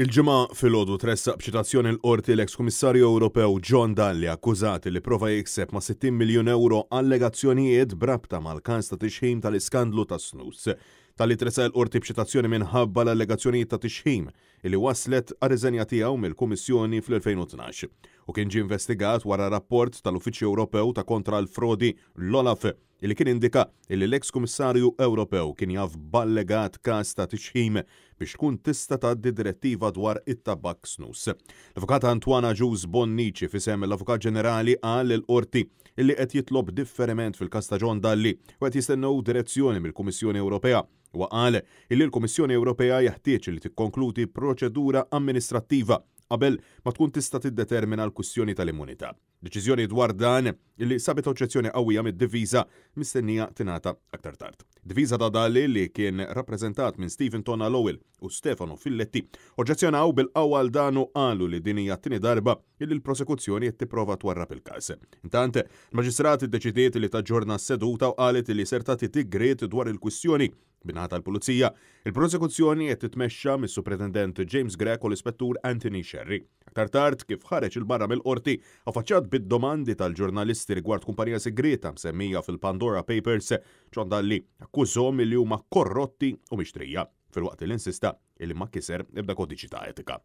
Il-ġimgħa filgħodu tressaq b'ċitazzjoni l-qorti l-eks Kummissarju Ewropew John Dalli akkużati li prova jikseb ma' 60 miljun euro allegazzjonijiet brabta mal-kans ta' tixħim tal-iskandlu ta' snus. Talli tressaq l-qorti b'ċitazzjoni minħabba l-allegazzjonijiet ta' tixħim li waslet għar-riżenja tiegħu mill-Kummissjoni fl-2012 u kien ġi investigat wara rapport tal-Uffiċċju Ewropew ta' kontra l-frodi l-Olaf illi kien indika illi l-eks komissarju Ewropew kien jaf ballegat kas ta' tixħim biex tkun tista tgħaddi direttiva dwar it-tabak snus. L-Avukat Antwana Ġuż Bonnici fisem l-Avukat Ġenerali għal l-Qorti illi qed jitlob differiment fil-kas ta' John Dalli u qed jistennew direzzjoni mill-Kummissjoni Ewropea u qal illi l-Kummissjoni Ewropea jeħtieġ li tikkonkludi proċedura amministrattiva qabel ma tkun tista' tiddetermina l-kwistjoni tal-immunità. Deċiżjoni dwar dan li sabet oċezzjoni qawwija mid-diviża mistennija tingħata aktar tard. Diviża ta' dali li kien rappreżentat minn Stephen Tona Lowell u Stefano Filletti oġġezzjonaw bil awal danu qalu li din hija darba illi l-prosekuzzjoni qed tipprova twarra il-każ. Intant, il maġistrati deċidiet li taġġorna s-seduta u qalet li ser tagħti tigriet dwar il-kwistjoni Binata l-Pulizija, il-prosekuzzjoni qed titmexxa mis supretendent James Grek u l-Ispettur Anthony Sherry. Aktar tard kif ħareġ il-barra mill-qorti affaċċat bid-domandi tal-ġurnalisti rigward kumpanija segreta msemmija fil-Pandora Papers ġon akkużom akkużhom li huma korrotti u mixtrija fil-waqt li insista il ma kiser ebda kodiċi ta' etika.